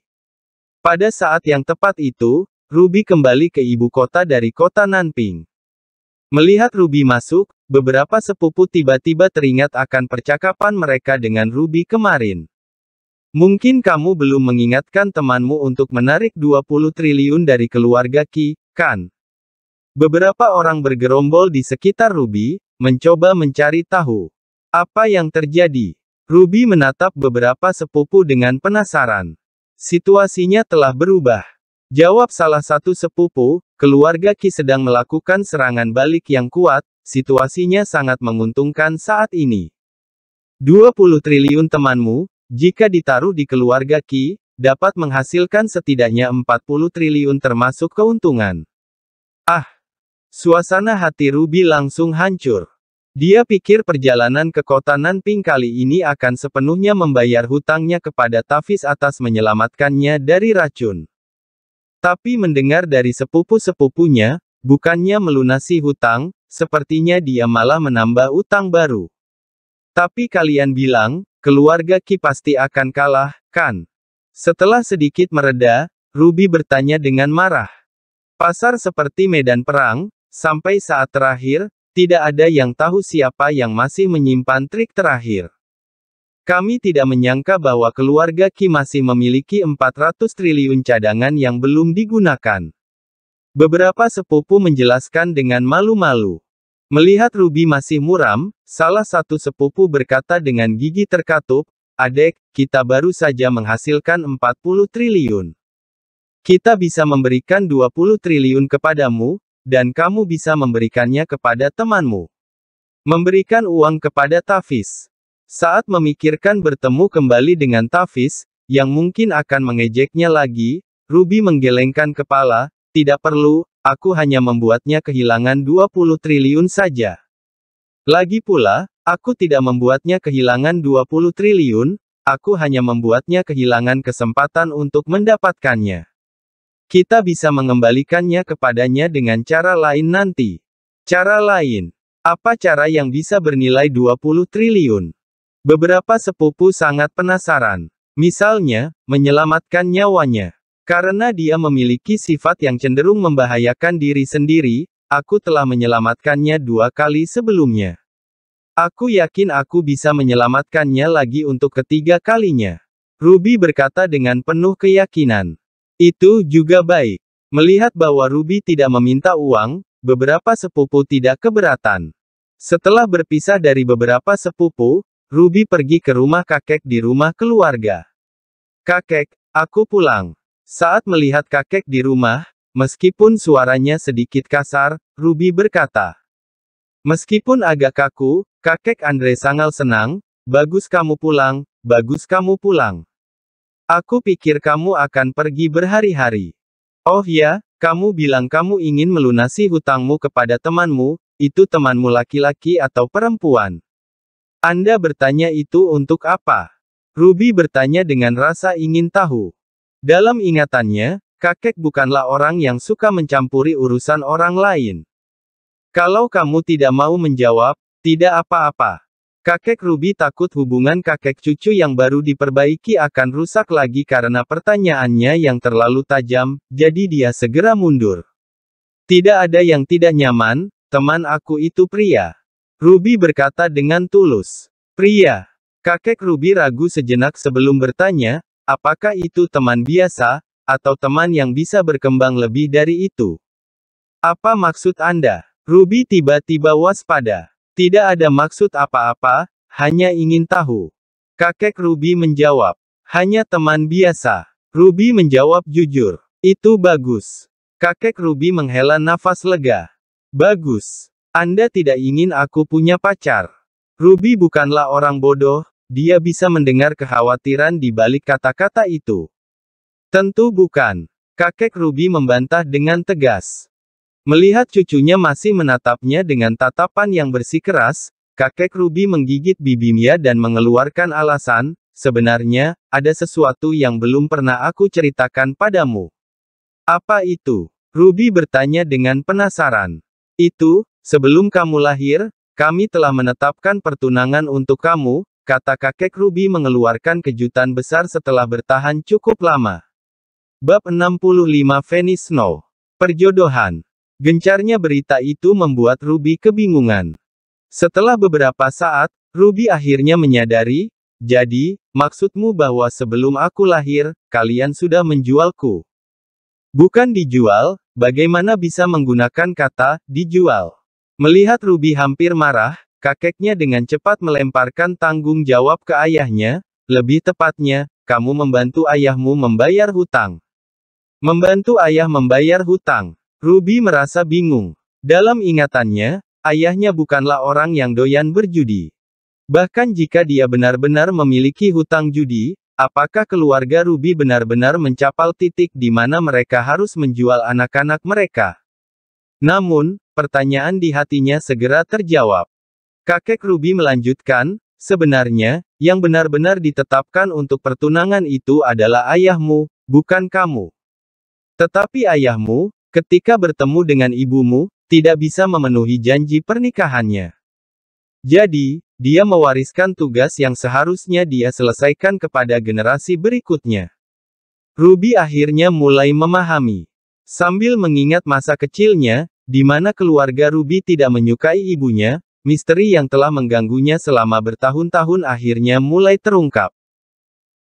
Pada saat yang tepat itu, Ruby kembali ke ibu kota dari kota Nanping. Melihat Ruby masuk, beberapa sepupu tiba-tiba teringat akan percakapan mereka dengan Ruby kemarin. Mungkin kamu belum mengingatkan temanmu untuk menarik 20 triliun dari keluarga Ki, kan? Beberapa orang bergerombol di sekitar Ruby, mencoba mencari tahu apa yang terjadi. Ruby menatap beberapa sepupu dengan penasaran. Situasinya telah berubah. Jawab salah satu sepupu, Keluarga Ki sedang melakukan serangan balik yang kuat, situasinya sangat menguntungkan saat ini. 20 triliun temanmu, jika ditaruh di keluarga Ki, dapat menghasilkan setidaknya 40 triliun termasuk keuntungan. Ah! Suasana hati Ruby langsung hancur. Dia pikir perjalanan ke kota Nanping kali ini akan sepenuhnya membayar hutangnya kepada Tafis atas menyelamatkannya dari racun. Tapi mendengar dari sepupu-sepupunya, bukannya melunasi hutang, sepertinya dia malah menambah utang baru. Tapi kalian bilang, keluarga Ki pasti akan kalah, kan? Setelah sedikit mereda, Ruby bertanya dengan marah. Pasar seperti medan perang, sampai saat terakhir, tidak ada yang tahu siapa yang masih menyimpan trik terakhir. Kami tidak menyangka bahwa keluarga Ki masih memiliki 400 triliun cadangan yang belum digunakan. Beberapa sepupu menjelaskan dengan malu-malu. Melihat Ruby masih muram, salah satu sepupu berkata dengan gigi terkatup, Adek, kita baru saja menghasilkan 40 triliun. Kita bisa memberikan 20 triliun kepadamu, dan kamu bisa memberikannya kepada temanmu. Memberikan uang kepada Tafis. Saat memikirkan bertemu kembali dengan Tafis, yang mungkin akan mengejeknya lagi, Ruby menggelengkan kepala, tidak perlu, aku hanya membuatnya kehilangan 20 triliun saja. Lagi pula, aku tidak membuatnya kehilangan 20 triliun, aku hanya membuatnya kehilangan kesempatan untuk mendapatkannya. Kita bisa mengembalikannya kepadanya dengan cara lain nanti. Cara lain. Apa cara yang bisa bernilai 20 triliun? Beberapa sepupu sangat penasaran. Misalnya, menyelamatkan nyawanya. Karena dia memiliki sifat yang cenderung membahayakan diri sendiri, aku telah menyelamatkannya dua kali sebelumnya. Aku yakin aku bisa menyelamatkannya lagi untuk ketiga kalinya. Ruby berkata dengan penuh keyakinan. Itu juga baik. Melihat bahwa Ruby tidak meminta uang, beberapa sepupu tidak keberatan. Setelah berpisah dari beberapa sepupu, Ruby pergi ke rumah kakek di rumah keluarga. Kakek, aku pulang. Saat melihat kakek di rumah, meskipun suaranya sedikit kasar, Ruby berkata. Meskipun agak kaku, kakek Andre sangal senang, bagus kamu pulang, bagus kamu pulang. Aku pikir kamu akan pergi berhari-hari. Oh ya, kamu bilang kamu ingin melunasi hutangmu kepada temanmu, itu temanmu laki-laki atau perempuan. Anda bertanya itu untuk apa? Ruby bertanya dengan rasa ingin tahu. Dalam ingatannya, kakek bukanlah orang yang suka mencampuri urusan orang lain. Kalau kamu tidak mau menjawab, tidak apa-apa. Kakek Ruby takut hubungan kakek cucu yang baru diperbaiki akan rusak lagi karena pertanyaannya yang terlalu tajam, jadi dia segera mundur. Tidak ada yang tidak nyaman, teman aku itu pria. Ruby berkata dengan tulus. Pria. Kakek Ruby ragu sejenak sebelum bertanya, apakah itu teman biasa, atau teman yang bisa berkembang lebih dari itu? Apa maksud Anda? Ruby tiba-tiba waspada. Tidak ada maksud apa-apa, hanya ingin tahu. Kakek Ruby menjawab, hanya teman biasa. Ruby menjawab jujur, itu bagus. Kakek Ruby menghela nafas lega. Bagus. Anda tidak ingin aku punya pacar. Ruby bukanlah orang bodoh, dia bisa mendengar kekhawatiran di balik kata-kata itu. Tentu bukan. Kakek Ruby membantah dengan tegas. Melihat cucunya masih menatapnya dengan tatapan yang bersikeras, kakek Ruby menggigit bibimnya dan mengeluarkan alasan, sebenarnya, ada sesuatu yang belum pernah aku ceritakan padamu. Apa itu? Ruby bertanya dengan penasaran. Itu, Sebelum kamu lahir, kami telah menetapkan pertunangan untuk kamu, kata kakek Ruby mengeluarkan kejutan besar setelah bertahan cukup lama. Bab 65 Venice Snow Perjodohan Gencarnya berita itu membuat Ruby kebingungan. Setelah beberapa saat, Ruby akhirnya menyadari, jadi, maksudmu bahwa sebelum aku lahir, kalian sudah menjualku. Bukan dijual, bagaimana bisa menggunakan kata dijual? Melihat Ruby hampir marah, kakeknya dengan cepat melemparkan tanggung jawab ke ayahnya, lebih tepatnya, kamu membantu ayahmu membayar hutang. Membantu ayah membayar hutang, Ruby merasa bingung. Dalam ingatannya, ayahnya bukanlah orang yang doyan berjudi. Bahkan jika dia benar-benar memiliki hutang judi, apakah keluarga Ruby benar-benar mencapal titik di mana mereka harus menjual anak-anak mereka? Namun, pertanyaan di hatinya segera terjawab. Kakek Ruby melanjutkan, sebenarnya, yang benar-benar ditetapkan untuk pertunangan itu adalah ayahmu, bukan kamu. Tetapi ayahmu, ketika bertemu dengan ibumu, tidak bisa memenuhi janji pernikahannya. Jadi, dia mewariskan tugas yang seharusnya dia selesaikan kepada generasi berikutnya. Ruby akhirnya mulai memahami. Sambil mengingat masa kecilnya, di mana keluarga Ruby tidak menyukai ibunya, misteri yang telah mengganggunya selama bertahun-tahun akhirnya mulai terungkap.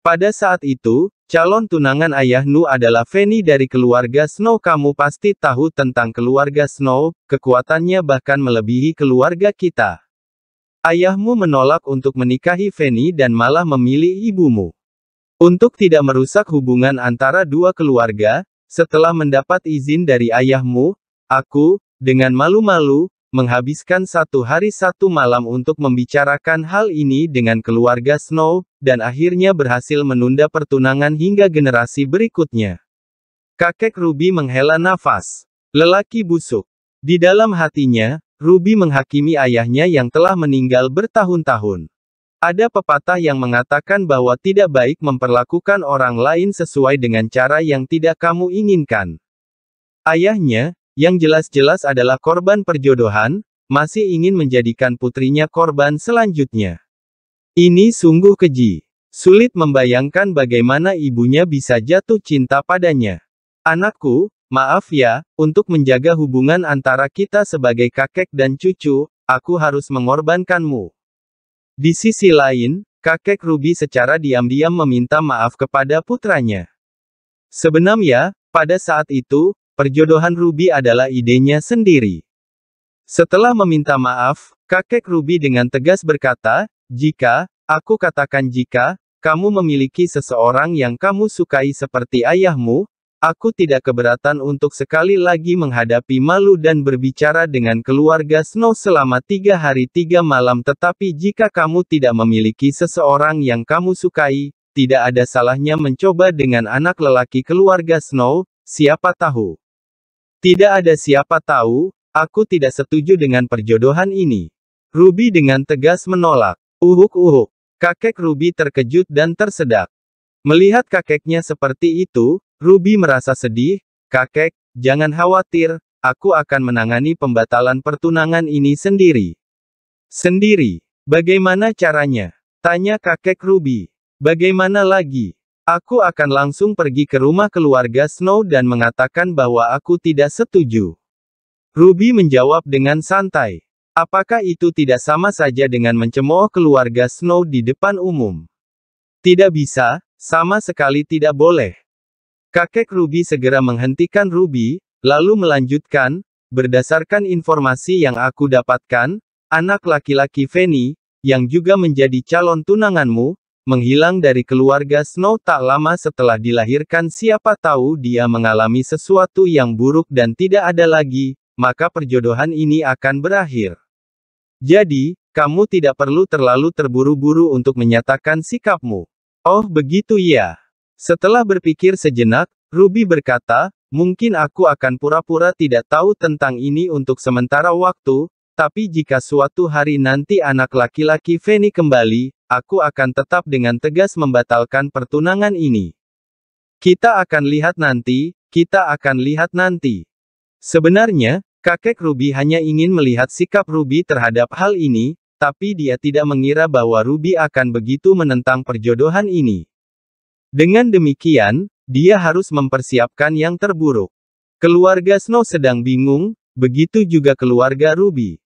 Pada saat itu, calon tunangan ayah Nu adalah Fanny dari keluarga Snow. Kamu pasti tahu tentang keluarga Snow, kekuatannya bahkan melebihi keluarga kita. Ayahmu menolak untuk menikahi Fanny dan malah memilih ibumu. Untuk tidak merusak hubungan antara dua keluarga, setelah mendapat izin dari ayahmu, Aku, dengan malu-malu, menghabiskan satu hari satu malam untuk membicarakan hal ini dengan keluarga Snow, dan akhirnya berhasil menunda pertunangan hingga generasi berikutnya. Kakek Ruby menghela nafas. Lelaki busuk. Di dalam hatinya, Ruby menghakimi ayahnya yang telah meninggal bertahun-tahun. Ada pepatah yang mengatakan bahwa tidak baik memperlakukan orang lain sesuai dengan cara yang tidak kamu inginkan. Ayahnya, yang jelas-jelas adalah korban perjodohan, masih ingin menjadikan putrinya korban selanjutnya. Ini sungguh keji. Sulit membayangkan bagaimana ibunya bisa jatuh cinta padanya. Anakku, maaf ya, untuk menjaga hubungan antara kita sebagai kakek dan cucu, aku harus mengorbankanmu. Di sisi lain, kakek Ruby secara diam-diam meminta maaf kepada putranya. Sebenarnya, pada saat itu, Perjodohan Ruby adalah idenya sendiri. Setelah meminta maaf, kakek Ruby dengan tegas berkata, jika, aku katakan jika, kamu memiliki seseorang yang kamu sukai seperti ayahmu, aku tidak keberatan untuk sekali lagi menghadapi malu dan berbicara dengan keluarga Snow selama tiga hari tiga malam tetapi jika kamu tidak memiliki seseorang yang kamu sukai, tidak ada salahnya mencoba dengan anak lelaki keluarga Snow, siapa tahu. Tidak ada siapa tahu, aku tidak setuju dengan perjodohan ini. Ruby dengan tegas menolak. Uhuk-uhuk. Kakek Ruby terkejut dan tersedak. Melihat kakeknya seperti itu, Ruby merasa sedih, kakek, jangan khawatir, aku akan menangani pembatalan pertunangan ini sendiri. Sendiri? Bagaimana caranya? Tanya kakek Ruby. Bagaimana lagi? Aku akan langsung pergi ke rumah keluarga Snow dan mengatakan bahwa aku tidak setuju. Ruby menjawab dengan santai. Apakah itu tidak sama saja dengan mencemooh keluarga Snow di depan umum? Tidak bisa, sama sekali tidak boleh. Kakek Ruby segera menghentikan Ruby, lalu melanjutkan, berdasarkan informasi yang aku dapatkan, anak laki-laki Fanny, yang juga menjadi calon tunanganmu, menghilang dari keluarga Snow tak lama setelah dilahirkan siapa tahu dia mengalami sesuatu yang buruk dan tidak ada lagi, maka perjodohan ini akan berakhir. Jadi, kamu tidak perlu terlalu terburu-buru untuk menyatakan sikapmu. Oh begitu ya. Setelah berpikir sejenak, Ruby berkata, mungkin aku akan pura-pura tidak tahu tentang ini untuk sementara waktu, tapi jika suatu hari nanti anak laki-laki Feni kembali, aku akan tetap dengan tegas membatalkan pertunangan ini. Kita akan lihat nanti, kita akan lihat nanti. Sebenarnya, kakek Ruby hanya ingin melihat sikap Ruby terhadap hal ini, tapi dia tidak mengira bahwa Ruby akan begitu menentang perjodohan ini. Dengan demikian, dia harus mempersiapkan yang terburuk. Keluarga Snow sedang bingung, begitu juga keluarga Ruby.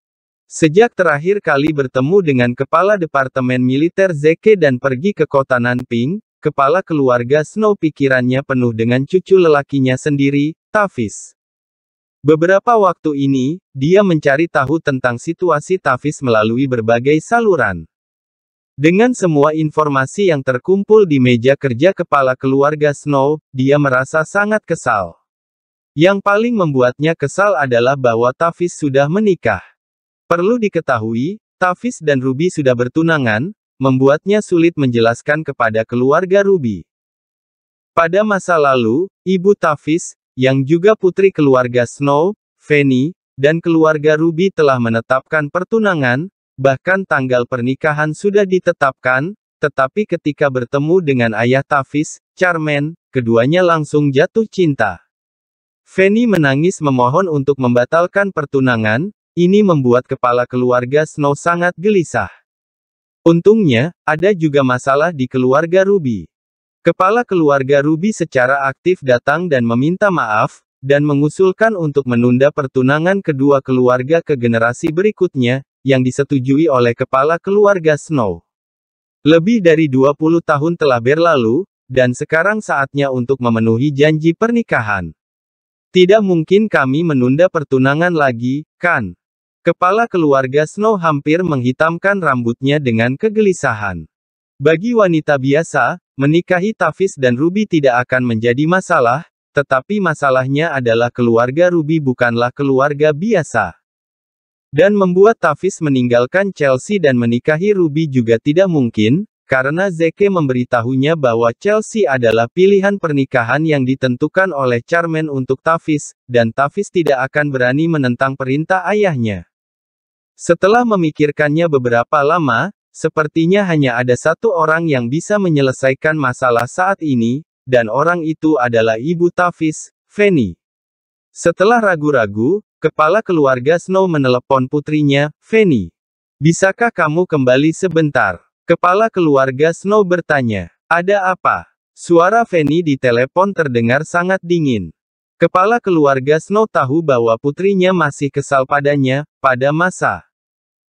Sejak terakhir kali bertemu dengan Kepala Departemen Militer Zeke dan pergi ke kota Nanping, kepala keluarga Snow pikirannya penuh dengan cucu lelakinya sendiri, Tafis. Beberapa waktu ini, dia mencari tahu tentang situasi Tafis melalui berbagai saluran. Dengan semua informasi yang terkumpul di meja kerja kepala keluarga Snow, dia merasa sangat kesal. Yang paling membuatnya kesal adalah bahwa Tafis sudah menikah. Perlu diketahui, Tafis dan Ruby sudah bertunangan, membuatnya sulit menjelaskan kepada keluarga Ruby. Pada masa lalu, ibu Tafis, yang juga putri keluarga Snow, Fanny, dan keluarga Ruby telah menetapkan pertunangan, bahkan tanggal pernikahan sudah ditetapkan, tetapi ketika bertemu dengan ayah Tafis, Charmen, keduanya langsung jatuh cinta. Fanny menangis memohon untuk membatalkan pertunangan, ini membuat kepala keluarga Snow sangat gelisah. Untungnya, ada juga masalah di keluarga Ruby. Kepala keluarga Ruby secara aktif datang dan meminta maaf, dan mengusulkan untuk menunda pertunangan kedua keluarga ke generasi berikutnya, yang disetujui oleh kepala keluarga Snow. Lebih dari 20 tahun telah berlalu, dan sekarang saatnya untuk memenuhi janji pernikahan. Tidak mungkin kami menunda pertunangan lagi, kan? Kepala keluarga Snow hampir menghitamkan rambutnya dengan kegelisahan. Bagi wanita biasa, menikahi Tafis dan Ruby tidak akan menjadi masalah, tetapi masalahnya adalah keluarga Ruby bukanlah keluarga biasa. Dan membuat Tafis meninggalkan Chelsea dan menikahi Ruby juga tidak mungkin, karena Zeke memberitahunya bahwa Chelsea adalah pilihan pernikahan yang ditentukan oleh Charmen untuk Tafis, dan Tafis tidak akan berani menentang perintah ayahnya. Setelah memikirkannya beberapa lama, sepertinya hanya ada satu orang yang bisa menyelesaikan masalah saat ini, dan orang itu adalah Ibu Tafis, Feni. Setelah ragu-ragu, kepala keluarga Snow menelepon putrinya, Feni. Bisakah kamu kembali sebentar? Kepala keluarga Snow bertanya. Ada apa? Suara Feni di telepon terdengar sangat dingin. Kepala keluarga Snow tahu bahwa putrinya masih kesal padanya, pada masa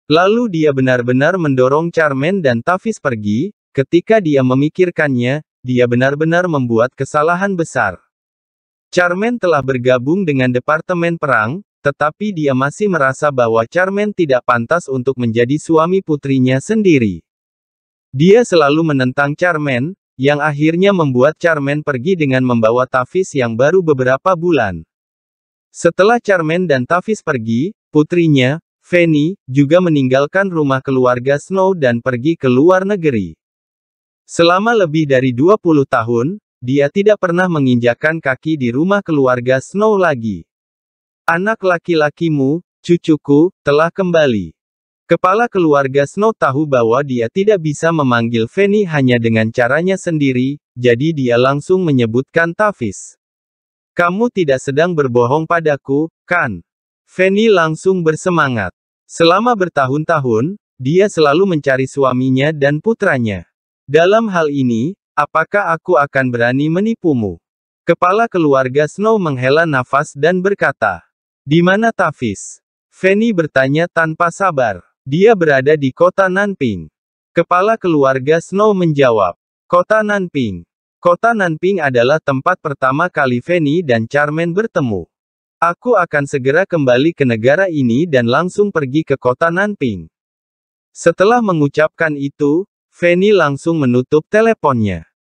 Lalu dia benar-benar mendorong Charmen dan Tavis pergi, ketika dia memikirkannya, dia benar-benar membuat kesalahan besar. Charmen telah bergabung dengan Departemen Perang, tetapi dia masih merasa bahwa Charmen tidak pantas untuk menjadi suami putrinya sendiri. Dia selalu menentang Charmen, yang akhirnya membuat Charmen pergi dengan membawa Tavis yang baru beberapa bulan. Setelah Charmen dan Tavis pergi, putrinya, Fanny juga meninggalkan rumah keluarga Snow dan pergi ke luar negeri. Selama lebih dari 20 tahun, dia tidak pernah menginjakan kaki di rumah keluarga Snow lagi. Anak laki-lakimu, cucuku, telah kembali. Kepala keluarga Snow tahu bahwa dia tidak bisa memanggil Fanny hanya dengan caranya sendiri, jadi dia langsung menyebutkan Tavis. Kamu tidak sedang berbohong padaku, kan? Fanny langsung bersemangat. Selama bertahun-tahun, dia selalu mencari suaminya dan putranya. Dalam hal ini, apakah aku akan berani menipumu? Kepala keluarga Snow menghela nafas dan berkata, Di mana Tafis? Fanny bertanya tanpa sabar. Dia berada di kota Nanping. Kepala keluarga Snow menjawab, Kota Nanping. Kota Nanping adalah tempat pertama kali Fanny dan Charmen bertemu. Aku akan segera kembali ke negara ini dan langsung pergi ke kota Nanping. Setelah mengucapkan itu, Feni langsung menutup teleponnya.